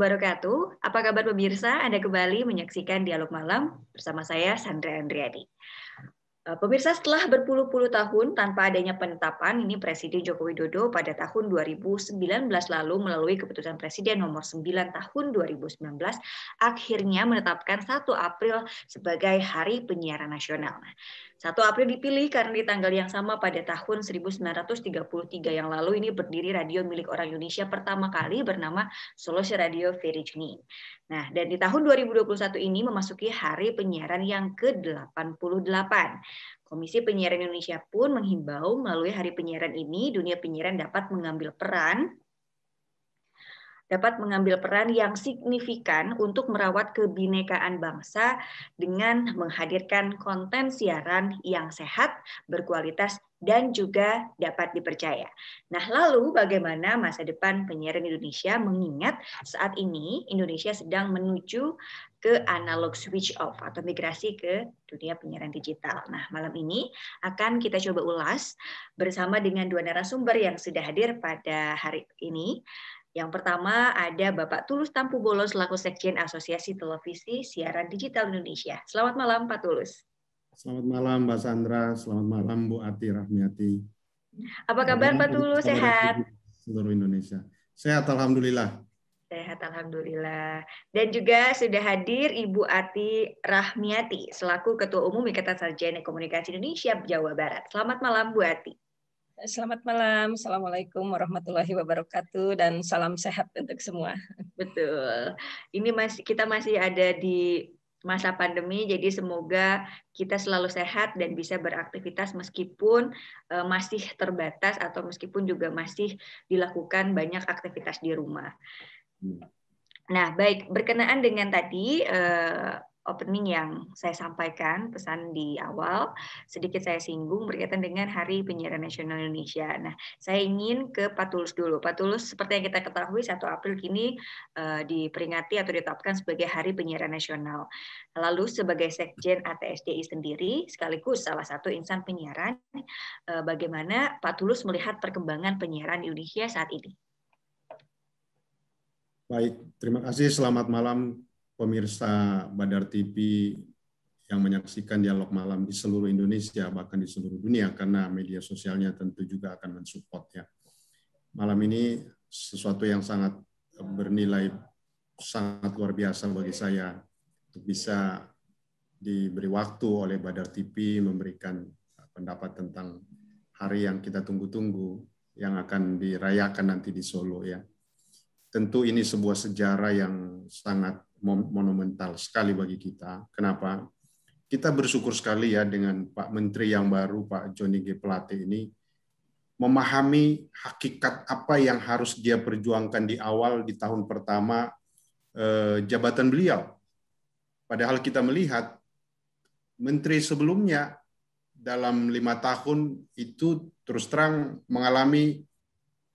wabarakatuh. Apa kabar pemirsa? Anda kembali menyaksikan Dialog Malam bersama saya, Sandra Andriadi. Eh, pemirsa, setelah berpuluh-puluh tahun tanpa adanya penetapan, ini Presiden Joko Widodo pada tahun 2019 lalu melalui keputusan Presiden nomor 9 tahun 2019, akhirnya menetapkan 1 April sebagai Hari Penyiaran Nasional. 1 April dipilih karena di tanggal yang sama pada tahun 1933 yang lalu ini berdiri radio milik orang Indonesia pertama kali bernama Solusi Radio Virginie. Nah, dan di tahun 2021 ini memasuki hari penyiaran yang ke-88. Komisi Penyiaran Indonesia pun menghimbau melalui hari penyiaran ini dunia penyiaran dapat mengambil peran dapat mengambil peran yang signifikan untuk merawat kebinekaan bangsa dengan menghadirkan konten siaran yang sehat, berkualitas, dan juga dapat dipercaya. Nah, lalu bagaimana masa depan penyiaran Indonesia mengingat saat ini Indonesia sedang menuju ke analog switch off atau migrasi ke dunia penyiaran digital. Nah, malam ini akan kita coba ulas bersama dengan dua narasumber yang sudah hadir pada hari ini, yang pertama ada Bapak Tulus Tampu Bolo selaku Sekjen Asosiasi Televisi Siaran Digital Indonesia. Selamat malam Pak Tulus. Selamat malam Mbak Sandra, selamat malam Bu Ati Rahmiati. Apa kabar selamat Pak Tulus? Sehat? Seluruh Indonesia. Sehat Alhamdulillah. Sehat Alhamdulillah. Dan juga sudah hadir Ibu Ati Rahmiati, selaku Ketua Umum Ikatan Sarjana Komunikasi Indonesia Jawa Barat. Selamat malam Bu Ati. Selamat malam, Assalamualaikum warahmatullahi wabarakatuh dan salam sehat untuk semua. Betul. Ini masih kita masih ada di masa pandemi, jadi semoga kita selalu sehat dan bisa beraktivitas meskipun eh, masih terbatas atau meskipun juga masih dilakukan banyak aktivitas di rumah. Hmm. Nah, baik berkenaan dengan tadi eh, opening yang saya sampaikan pesan di awal sedikit saya singgung berkaitan dengan Hari Penyiaran Nasional Indonesia. Nah, saya ingin ke Pak Tulus dulu. Pak Tulus seperti yang kita ketahui 1 April kini uh, diperingati atau ditetapkan sebagai Hari Penyiaran Nasional. Lalu sebagai Sekjen ATSDI sendiri sekaligus salah satu insan penyiaran uh, bagaimana Pak Tulus melihat perkembangan penyiaran Indonesia saat ini? Baik, terima kasih. Selamat malam pemirsa Badar TV yang menyaksikan dialog malam di seluruh Indonesia bahkan di seluruh dunia karena media sosialnya tentu juga akan mensupportnya. Malam ini sesuatu yang sangat bernilai sangat luar biasa bagi saya untuk bisa diberi waktu oleh Badar TV memberikan pendapat tentang hari yang kita tunggu-tunggu yang akan dirayakan nanti di Solo ya. Tentu ini sebuah sejarah yang sangat monumental sekali bagi kita. Kenapa? Kita bersyukur sekali ya dengan Pak Menteri yang baru, Pak Joni G. Plate ini, memahami hakikat apa yang harus dia perjuangkan di awal di tahun pertama eh, jabatan beliau. Padahal kita melihat menteri sebelumnya dalam lima tahun itu terus terang mengalami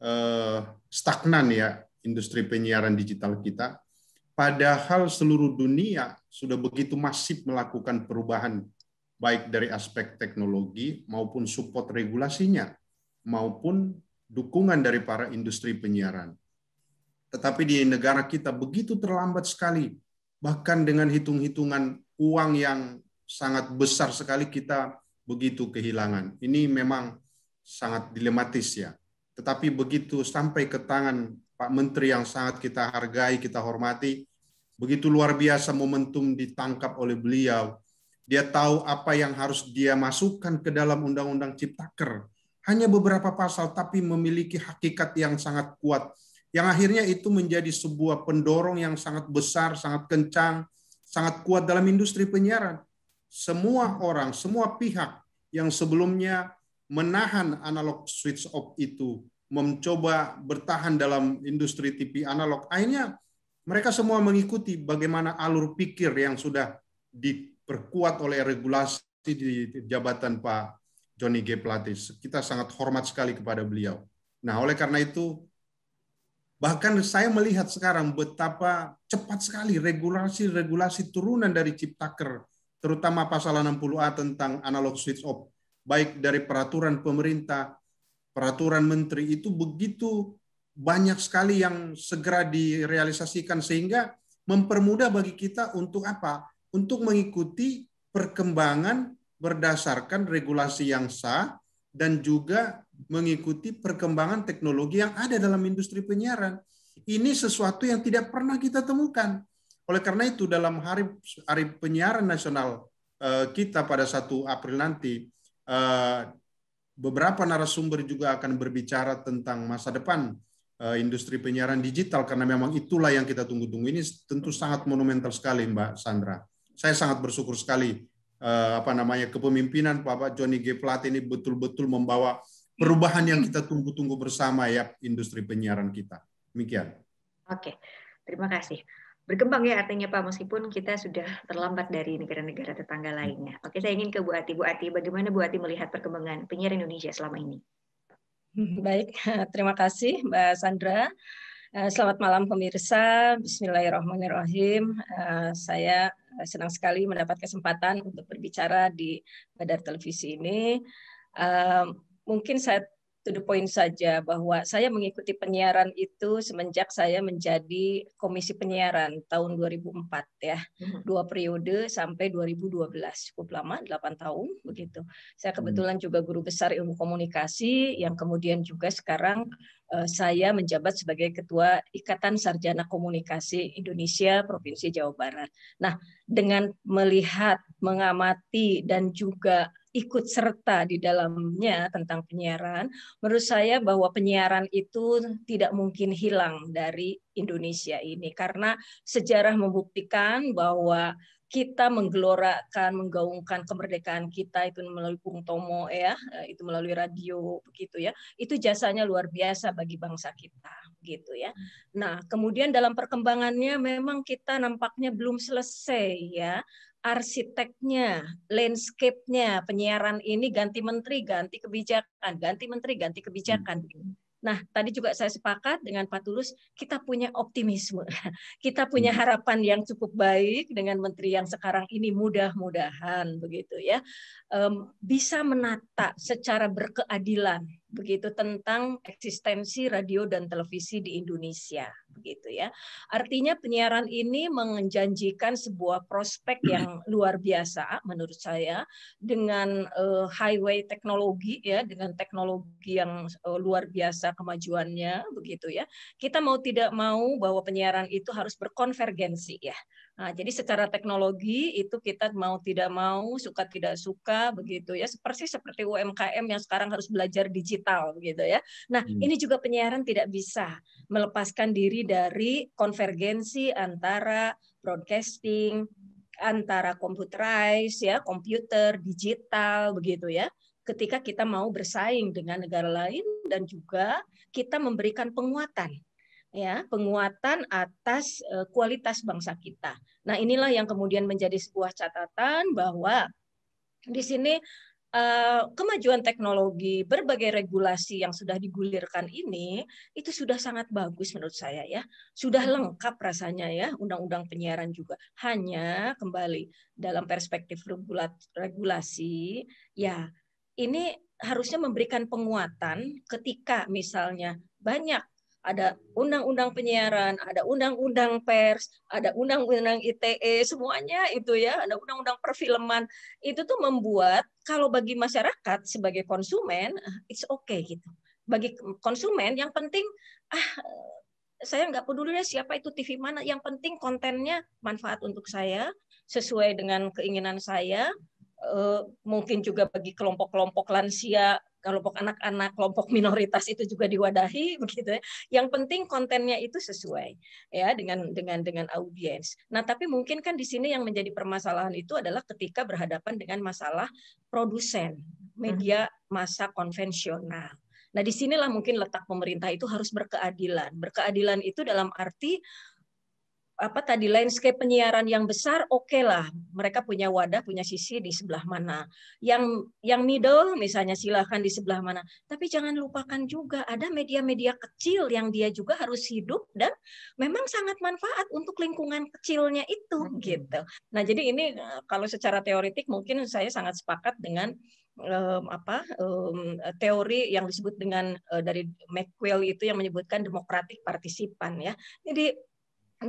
eh, stagnan ya industri penyiaran digital kita padahal seluruh dunia sudah begitu masif melakukan perubahan baik dari aspek teknologi maupun support regulasinya maupun dukungan dari para industri penyiaran. Tetapi di negara kita begitu terlambat sekali bahkan dengan hitung-hitungan uang yang sangat besar sekali kita begitu kehilangan. Ini memang sangat dilematis ya. Tetapi begitu sampai ke tangan Pak Menteri yang sangat kita hargai, kita hormati, begitu luar biasa momentum ditangkap oleh beliau. Dia tahu apa yang harus dia masukkan ke dalam Undang-Undang Ciptaker. Hanya beberapa pasal, tapi memiliki hakikat yang sangat kuat. Yang akhirnya itu menjadi sebuah pendorong yang sangat besar, sangat kencang, sangat kuat dalam industri penyiaran. Semua orang, semua pihak yang sebelumnya menahan analog switch off itu mencoba bertahan dalam industri TV analog. Akhirnya mereka semua mengikuti bagaimana alur pikir yang sudah diperkuat oleh regulasi di jabatan Pak Johnny G. Plate. Kita sangat hormat sekali kepada beliau. Nah, oleh karena itu, bahkan saya melihat sekarang betapa cepat sekali regulasi-regulasi turunan dari Ciptaker, terutama pasal 60A tentang analog switch off, baik dari peraturan pemerintah peraturan menteri itu begitu banyak sekali yang segera direalisasikan sehingga mempermudah bagi kita untuk apa? Untuk mengikuti perkembangan berdasarkan regulasi yang sah dan juga mengikuti perkembangan teknologi yang ada dalam industri penyiaran. Ini sesuatu yang tidak pernah kita temukan. Oleh karena itu dalam hari hari penyiaran nasional eh, kita pada 1 April nanti eh, beberapa narasumber juga akan berbicara tentang masa depan eh, industri penyiaran digital karena memang itulah yang kita tunggu-tunggu ini tentu sangat monumental sekali Mbak Sandra. Saya sangat bersyukur sekali eh, apa namanya kepemimpinan Bapak Johnny G Plat ini betul-betul membawa perubahan yang kita tunggu-tunggu bersama ya industri penyiaran kita. Demikian. Oke, terima kasih berkembang ya artinya Pak meskipun kita sudah terlambat dari negara-negara tetangga hmm. lainnya. Oke, saya ingin ke Bu Ati. Bu Ati, bagaimana Bu Ati melihat perkembangan penyiar Indonesia selama ini? Hmm, baik, terima kasih Mbak Sandra. Eh, selamat malam pemirsa. Bismillahirrahmanirrahim. Eh, saya senang sekali mendapat kesempatan untuk berbicara di Badar Televisi ini. Eh, mungkin saya to the point saja bahwa saya mengikuti penyiaran itu semenjak saya menjadi komisi penyiaran tahun 2004 ya. Mm-hmm. Dua periode sampai 2012, cukup lama 8 tahun begitu. Saya hmm. kebetulan juga guru besar ilmu komunikasi yang kemudian juga sekarang eh, saya menjabat sebagai ketua Ikatan Sarjana Komunikasi Indonesia Provinsi Jawa Barat. Nah, dengan melihat, mengamati dan juga ikut serta di dalamnya tentang penyiaran, menurut saya bahwa penyiaran itu tidak mungkin hilang dari Indonesia ini karena sejarah membuktikan bahwa kita menggelorakan, menggaungkan kemerdekaan kita itu melalui Bung Tomo ya, eh, itu melalui radio begitu ya. Itu jasanya luar biasa bagi bangsa kita gitu ya. Nah, kemudian dalam perkembangannya memang kita nampaknya belum selesai ya arsiteknya, landscape-nya, penyiaran ini ganti menteri, ganti kebijakan, ganti menteri, ganti kebijakan. Hmm. Nah, tadi juga saya sepakat dengan Pak Tulus, kita punya optimisme. Kita punya hmm. harapan yang cukup baik dengan menteri yang sekarang ini mudah-mudahan begitu ya. bisa menata secara berkeadilan begitu tentang eksistensi radio dan televisi di Indonesia begitu ya. Artinya penyiaran ini menjanjikan sebuah prospek yang luar biasa menurut saya dengan uh, highway teknologi ya, dengan teknologi yang uh, luar biasa kemajuannya begitu ya. Kita mau tidak mau bahwa penyiaran itu harus berkonvergensi ya. Nah, jadi secara teknologi itu kita mau tidak mau, suka tidak suka begitu ya. Seperti seperti UMKM yang sekarang harus belajar digital gitu ya. Nah, hmm. ini juga penyiaran tidak bisa melepaskan diri dari konvergensi antara broadcasting, antara computerized ya, komputer, digital begitu ya. Ketika kita mau bersaing dengan negara lain dan juga kita memberikan penguatan ya, penguatan atas e, kualitas bangsa kita. Nah, inilah yang kemudian menjadi sebuah catatan bahwa di sini Eh, kemajuan teknologi, berbagai regulasi yang sudah digulirkan ini itu sudah sangat bagus menurut saya ya. Sudah hmm. lengkap rasanya ya undang-undang penyiaran juga. Hanya kembali dalam perspektif regulasi ya ini harusnya memberikan penguatan ketika misalnya banyak ada undang-undang penyiaran, ada undang-undang pers, ada undang-undang ITE, semuanya itu ya, ada undang-undang perfilman. Itu tuh membuat kalau bagi masyarakat sebagai konsumen, ah, it's okay gitu. Bagi konsumen yang penting ah saya nggak peduli ya siapa itu TV mana, yang penting kontennya manfaat untuk saya, sesuai dengan keinginan saya. Uh, mungkin juga bagi kelompok-kelompok lansia kelompok anak-anak, kelompok minoritas itu juga diwadahi begitu ya. Yang penting kontennya itu sesuai ya dengan dengan dengan audiens. Nah, tapi mungkin kan di sini yang menjadi permasalahan itu adalah ketika berhadapan dengan masalah produsen media mhm. masa konvensional. Nah, disinilah mungkin letak pemerintah itu harus berkeadilan. Berkeadilan itu dalam arti apa tadi landscape penyiaran yang besar oke okay lah mereka punya wadah punya sisi di sebelah mana yang yang middle misalnya silahkan di sebelah mana tapi jangan lupakan juga ada media-media kecil yang dia juga harus hidup dan memang sangat manfaat untuk lingkungan kecilnya itu hmm. gitu nah jadi ini eh, kalau secara teoritik mungkin saya sangat sepakat dengan um, apa um, teori yang disebut dengan uh, dari McQuill itu yang menyebutkan demokratik partisipan ya. Jadi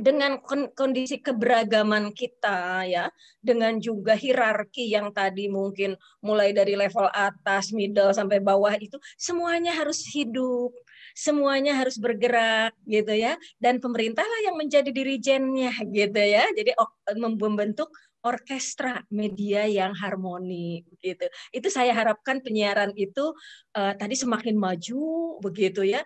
dengan kondisi keberagaman kita ya dengan juga hierarki yang tadi mungkin mulai dari level atas middle sampai bawah itu semuanya harus hidup semuanya harus bergerak gitu ya dan pemerintahlah yang menjadi dirijennya gitu ya jadi membentuk orkestra media yang harmoni gitu. Itu saya harapkan penyiaran itu uh, tadi semakin maju begitu ya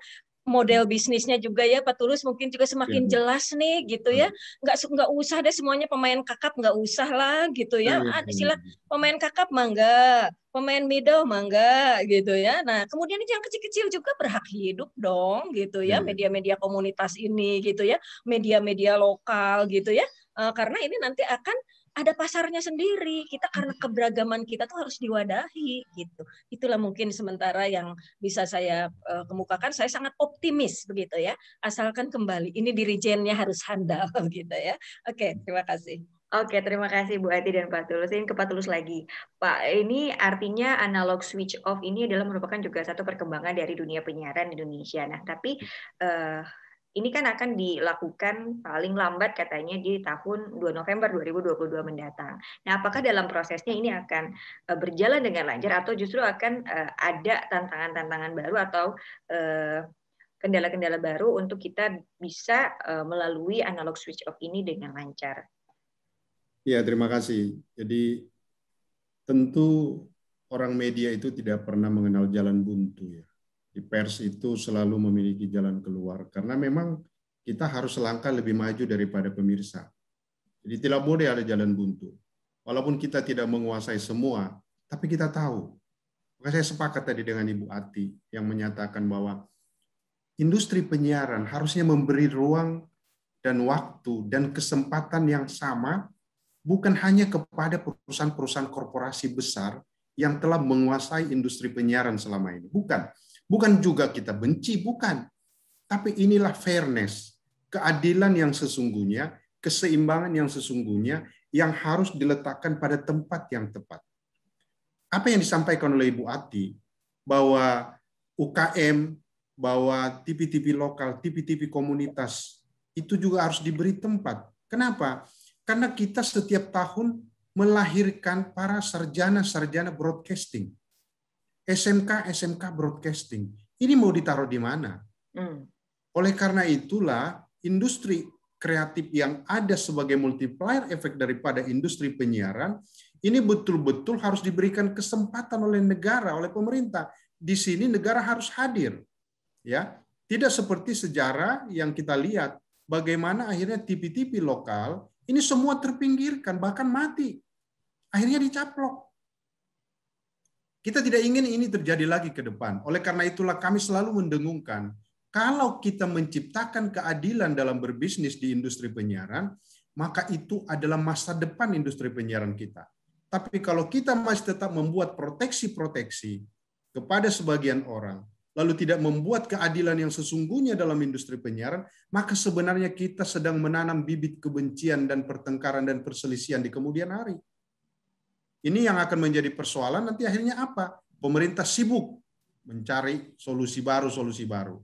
model bisnisnya juga ya Pak Tulus mungkin juga semakin ya. jelas nih gitu ya hmm. nggak nggak usah deh semuanya pemain kakap nggak usah lah gitu ya iya, iya, sila iya. pemain kakap mangga pemain middle mangga gitu ya nah kemudian yang kecil-kecil juga berhak hidup dong gitu ya media-media komunitas ini gitu ya media-media lokal gitu ya eh, karena ini nanti akan ada pasarnya sendiri. Kita karena keberagaman kita tuh harus diwadahi gitu. Itulah mungkin sementara yang bisa saya uh, kemukakan. Saya sangat optimis begitu ya. Asalkan kembali ini dirijennya harus handal gitu ya. Oke, terima kasih. Oke, terima kasih Bu Ati dan Pak Tulus. Ini ke Pak Tulus lagi. Pak, ini artinya analog switch off ini adalah merupakan juga satu perkembangan dari dunia penyiaran Indonesia. Nah, tapi eh, ini kan akan dilakukan paling lambat katanya di tahun 2 November 2022 mendatang. Nah, apakah dalam prosesnya ini akan eh, berjalan dengan lancar atau justru akan eh, ada tantangan-tantangan baru atau eh, kendala-kendala baru untuk kita bisa melalui analog switch off ini dengan lancar? Ya, terima kasih. Jadi tentu orang media itu tidak pernah mengenal jalan buntu ya di pers itu selalu memiliki jalan keluar karena memang kita harus selangkah lebih maju daripada pemirsa. Jadi tidak boleh ada jalan buntu. Walaupun kita tidak menguasai semua, tapi kita tahu. Maka saya sepakat tadi dengan Ibu Ati yang menyatakan bahwa industri penyiaran harusnya memberi ruang dan waktu dan kesempatan yang sama bukan hanya kepada perusahaan-perusahaan korporasi besar yang telah menguasai industri penyiaran selama ini. Bukan. Bukan juga kita benci, bukan. Tapi inilah fairness, keadilan yang sesungguhnya, keseimbangan yang sesungguhnya yang harus diletakkan pada tempat yang tepat. Apa yang disampaikan oleh Ibu Ati bahwa UKM, bahwa TV-TV lokal, TV-TV komunitas itu juga harus diberi tempat. Kenapa? Karena kita setiap tahun melahirkan para sarjana-sarjana broadcasting SMK SMK broadcasting ini mau ditaruh di mana? Hmm. Oleh karena itulah industri kreatif yang ada sebagai multiplier efek daripada industri penyiaran ini betul-betul harus diberikan kesempatan oleh negara, oleh pemerintah. Di sini negara harus hadir. Ya, tidak seperti sejarah yang kita lihat bagaimana akhirnya TV-TV lokal ini semua terpinggirkan bahkan mati. Akhirnya dicaplok. Kita tidak ingin ini terjadi lagi ke depan. Oleh karena itulah kami selalu mendengungkan, kalau kita menciptakan keadilan dalam berbisnis di industri penyiaran, maka itu adalah masa depan industri penyiaran kita. Tapi kalau kita masih tetap membuat proteksi-proteksi kepada sebagian orang, lalu tidak membuat keadilan yang sesungguhnya dalam industri penyiaran, maka sebenarnya kita sedang menanam bibit kebencian dan pertengkaran dan perselisihan di kemudian hari. Ini yang akan menjadi persoalan nanti akhirnya apa? Pemerintah sibuk mencari solusi baru, solusi baru.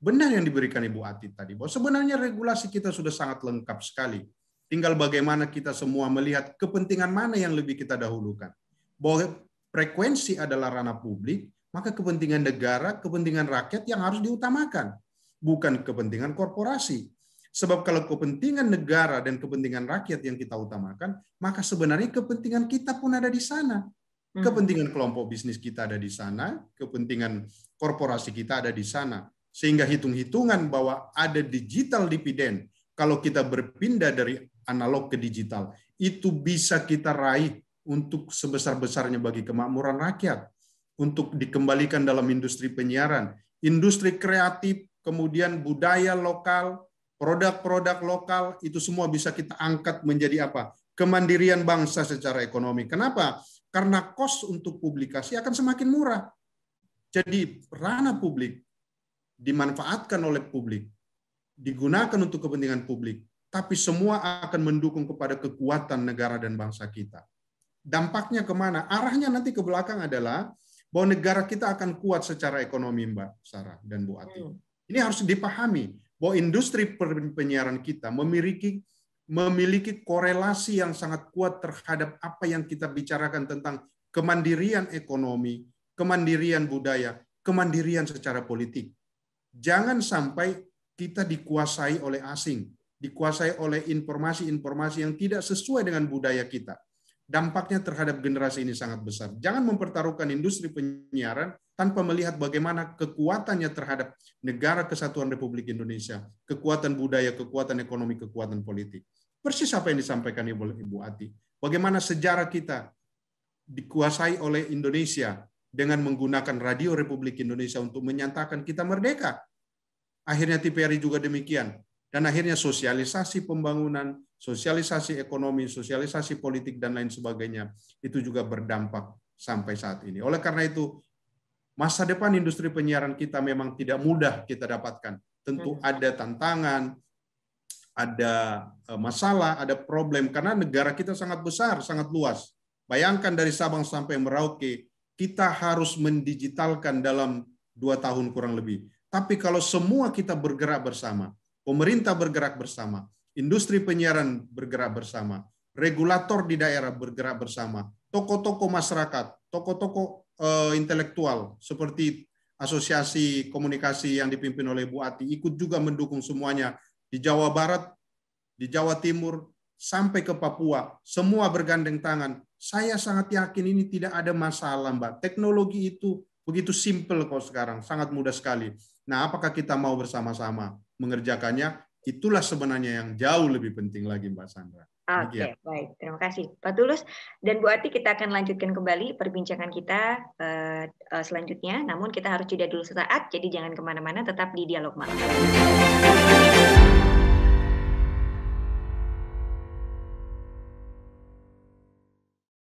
Benar yang diberikan Ibu Ati tadi bahwa sebenarnya regulasi kita sudah sangat lengkap sekali. Tinggal bagaimana kita semua melihat kepentingan mana yang lebih kita dahulukan. Bahwa frekuensi adalah ranah publik, maka kepentingan negara, kepentingan rakyat yang harus diutamakan, bukan kepentingan korporasi. Sebab kalau kepentingan negara dan kepentingan rakyat yang kita utamakan, maka sebenarnya kepentingan kita pun ada di sana. Hmm. Kepentingan kelompok bisnis kita ada di sana, kepentingan korporasi kita ada di sana. Sehingga hitung-hitungan bahwa ada digital dividend kalau kita berpindah dari analog ke digital, itu bisa kita raih untuk sebesar-besarnya bagi kemakmuran rakyat, untuk dikembalikan dalam industri penyiaran, industri kreatif, kemudian budaya lokal, produk-produk lokal itu semua bisa kita angkat menjadi apa? Kemandirian bangsa secara ekonomi. Kenapa? Karena kos untuk publikasi akan semakin murah. Jadi ranah publik dimanfaatkan oleh publik, digunakan untuk kepentingan publik, tapi semua akan mendukung kepada kekuatan negara dan bangsa kita. Dampaknya kemana? Arahnya nanti ke belakang adalah bahwa negara kita akan kuat secara ekonomi, Mbak Sarah dan Bu Ati. Hmm. Ini harus dipahami bahwa industri penyiaran kita memiliki memiliki korelasi yang sangat kuat terhadap apa yang kita bicarakan tentang kemandirian ekonomi, kemandirian budaya, kemandirian secara politik. Jangan sampai kita dikuasai oleh asing, dikuasai oleh informasi-informasi yang tidak sesuai dengan budaya kita. Dampaknya terhadap generasi ini sangat besar. Jangan mempertaruhkan industri penyiaran tanpa melihat bagaimana kekuatannya terhadap negara kesatuan Republik Indonesia, kekuatan budaya, kekuatan ekonomi, kekuatan politik. Persis apa yang disampaikan Ibu, Ibu Ati. Bagaimana sejarah kita dikuasai oleh Indonesia dengan menggunakan Radio Republik Indonesia untuk menyatakan kita merdeka. Akhirnya TPRI juga demikian. Dan akhirnya sosialisasi pembangunan, sosialisasi ekonomi, sosialisasi politik, dan lain sebagainya, itu juga berdampak sampai saat ini. Oleh karena itu, masa depan industri penyiaran kita memang tidak mudah kita dapatkan. Tentu hmm. ada tantangan, ada eh, masalah, ada problem karena negara kita sangat besar, sangat luas. Bayangkan dari Sabang sampai Merauke, kita harus mendigitalkan dalam dua tahun kurang lebih. Tapi kalau semua kita bergerak bersama, pemerintah bergerak bersama, industri penyiaran bergerak bersama, regulator di daerah bergerak bersama, toko-toko masyarakat, toko-toko uh, intelektual seperti asosiasi komunikasi yang dipimpin oleh Bu Ati ikut juga mendukung semuanya di Jawa Barat, di Jawa Timur sampai ke Papua, semua bergandeng tangan. Saya sangat yakin ini tidak ada masalah, Mbak. Teknologi itu begitu simpel kok sekarang, sangat mudah sekali. Nah, apakah kita mau bersama-sama mengerjakannya? Itulah sebenarnya yang jauh lebih penting lagi, Mbak Sandra. Oke, okay, iya. baik. Terima kasih, Pak Tulus dan Bu Ati. Kita akan lanjutkan kembali perbincangan kita uh, uh, selanjutnya. Namun kita harus jeda dulu sesaat, jadi jangan kemana-mana, tetap di dialog malam.